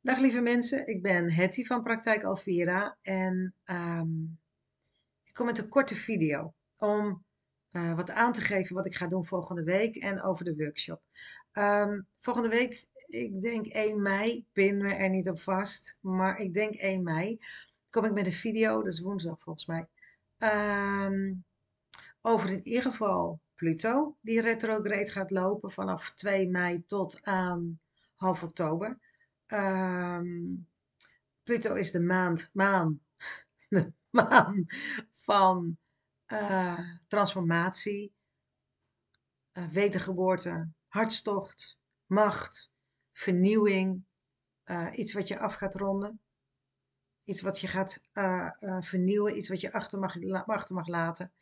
Dag lieve mensen, ik ben Hetty van Praktijk Alvira en ehm, ik kom met een korte video om eh, wat aan te geven wat ik ga doen volgende week en over de workshop. Ehm, volgende week, ik denk 1 mei, pin me er niet op vast, maar ik denk 1 mei, kom ik met een video, dat is woensdag volgens mij, ehm, over in ieder geval Pluto, die retrograde gaat lopen vanaf 2 mei tot aan half oktober. Ehm, Pluto is de maand, maan, de maan van eh, transformatie, uh, wedergeboorte, hartstocht, macht, vernieuwing, eh, iets wat je af gaat ronden, iets wat je gaat vernieuwen, iets wat je achter mag, achter mag laten.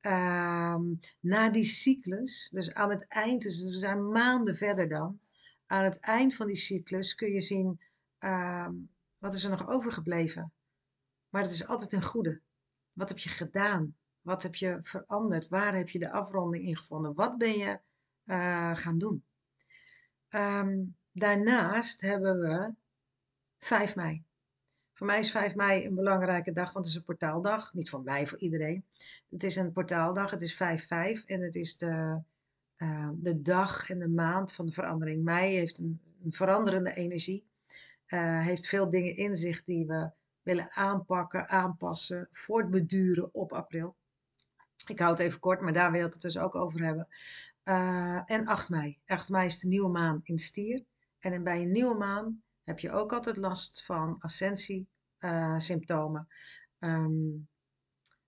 Ehm, na die cyclus, dus aan het eind, dus we zijn maanden verder dan, aan het eind van die cyclus kun je zien ehm, wat is er nog overgebleven. Maar het is altijd een goede. Wat heb je gedaan? Wat heb je veranderd? Waar heb je de afronding in gevonden? Wat ben je eh, gaan doen? Ehm, daarnaast hebben we 5 mei. Voor mij is 5 mei een belangrijke dag, want het is een portaaldag. Niet voor mij, voor iedereen. Het is een portaaldag. Het is 5-5 en het is de Ehm, de dag en de maand van de verandering. Mei heeft een, een veranderende energie, eh, heeft veel dingen in zich die we willen aanpakken, aanpassen, voortbeduren op april. Ik hou het even kort, maar daar wil ik het dus ook over hebben. Eh, en 8 mei. 8 mei is de nieuwe maan in stier. En, bij een nieuwe maan heb je ook altijd last van ascensiesymptomen. Eh, um, ehm,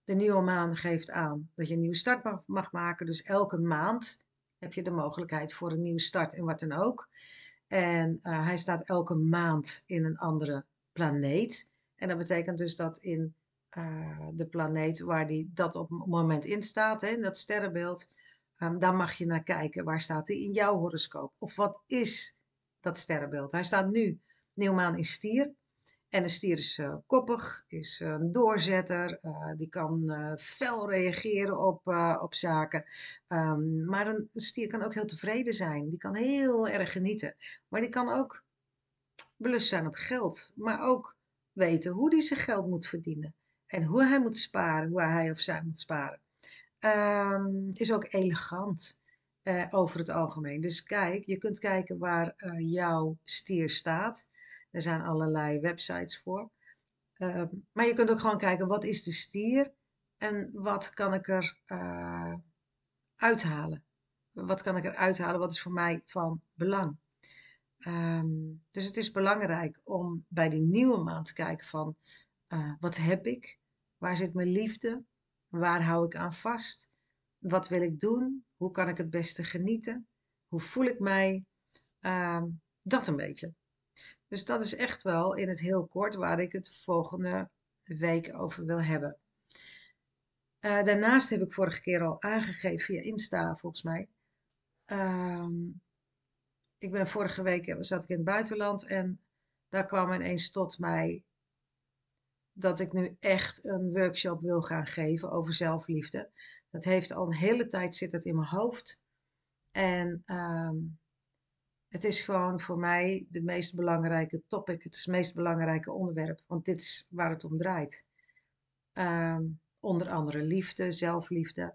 de nieuwe maan geeft aan dat je een nieuwe start mag maken. Dus elke maand heb je de mogelijkheid voor een nieuwe start en wat dan ook. En eh, hij staat elke maand in een andere planeet. En dat betekent dus dat in eh, de planeet waar die dat op het moment in staat, hè, in dat sterrenbeeld, um, daar mag je naar kijken. Waar staat hij in jouw horoscoop? Of wat is dat sterrenbeeld? Hij staat nu nieuwmaan in stier. En een stier is eh, koppig, is eh, een doorzetter, eh, die kan fel reageren op, op zaken. Ehm, maar een stier kan ook heel tevreden zijn, die kan heel erg genieten. Maar die kan ook belust zijn op geld, maar ook weten hoe die zijn geld moet verdienen. En hoe hij moet sparen, hoe hij of zij moet sparen. Ehm, is ook elegant over het algemeen. Dus kijk, je kunt kijken waar jouw stier staat er zijn allerlei websites voor. Ehm, maar je kunt ook gewoon kijken wat is de stier en wat kan ik er uh, uithalen. Wat kan ik er uithalen? Wat is voor mij van belang? Ehm, dus het is belangrijk om bij die nieuwe maand te kijken van eh, wat heb ik? Waar zit mijn liefde? Waar hou ik aan vast? Wat wil ik doen? Hoe kan ik het beste genieten? Hoe voel ik mij? Ehm, dat een beetje. Dus dat is echt wel in het heel kort waar ik het volgende week over wil hebben. Eh, daarnaast heb ik vorige keer al aangegeven via Insta, volgens mij. Ehm, ik ben vorige week eh, zat ik in het buitenland en daar kwam ineens tot mij dat ik nu echt een workshop wil gaan geven over zelfliefde. Dat heeft al een hele tijd zit het in mijn hoofd. En ehm, het is gewoon voor mij de meest belangrijke topic, het, is het meest belangrijke onderwerp, want dit is waar het om draait. Ehm, onder andere liefde, zelfliefde.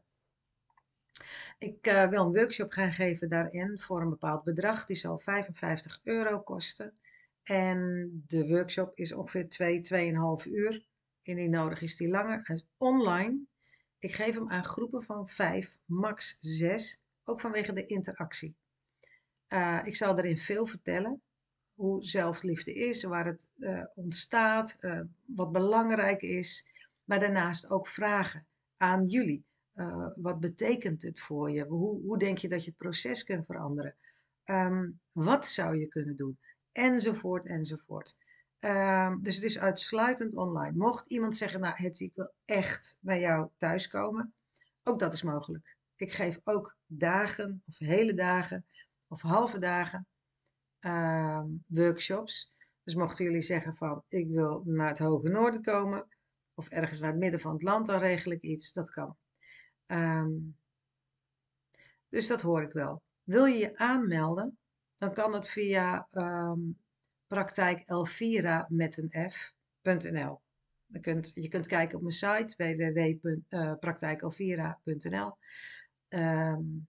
Ik eh, wil een workshop gaan geven daarin voor een bepaald bedrag. Die zal 55 euro kosten. En de workshop is ongeveer 2, 2,5 uur. Indien nodig is die langer. Hij is online. Ik geef hem aan groepen van 5, max 6. Ook vanwege de interactie. Eh, ik zal erin veel vertellen. Hoe zelfliefde is, waar het eh, ontstaat, eh, wat belangrijk is. Maar daarnaast ook vragen aan jullie. wat betekent het voor je? Hoe, hoe, denk je dat je het proces kunt veranderen? Ehm, wat zou je kunnen doen? Enzovoort, enzovoort. Ehm, dus het is uitsluitend online. Mocht iemand zeggen, nou zie ik wil echt bij jou thuiskomen. Ook dat is mogelijk. Ik geef ook dagen of hele dagen of halve dagen ehm, workshops. Dus mochten jullie zeggen van ik wil naar het hoge noorden komen of ergens naar het midden van het land, dan regel ik iets. Dat kan. Ehm, dus dat hoor ik wel. Wil je je aanmelden, dan kan dat via um, ehm, praktijk Elvira met een f.nl. Je kunt, je kunt kijken op mijn site www.praktijkelvira.nl. Eh, um,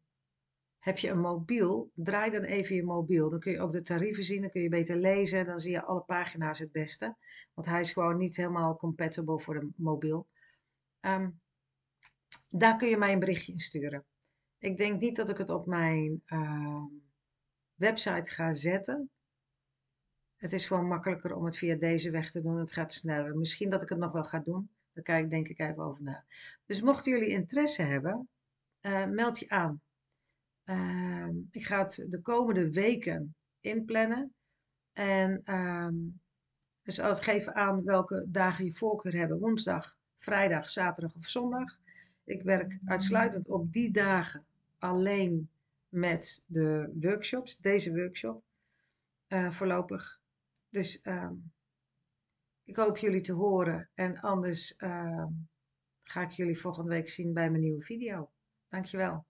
heb je een mobiel, draai dan even je mobiel. Dan kun je ook de tarieven zien, dan kun je beter lezen dan zie je alle pagina's het beste. Want hij is gewoon niet helemaal compatible voor een mobiel. Ehm, daar kun je mij een berichtje in sturen. Ik denk niet dat ik het op mijn ehm, website ga zetten. Het is gewoon makkelijker om het via deze weg te doen. Het gaat sneller. Misschien dat ik het nog wel ga doen. Daar kijk, denk ik even over na. Dus mochten jullie interesse hebben, eh, meld je aan. Ehm, ik ga het de komende weken inplannen. En uh, dus als geef aan welke dagen je voorkeur hebben. Woensdag, vrijdag, zaterdag of zondag. Ik werk uitsluitend op die dagen alleen met de workshops. Deze workshop eh, voorlopig. Dus ehm, ik hoop jullie te horen. En anders ga ik jullie volgende week zien bij mijn nieuwe video. Dankjewel.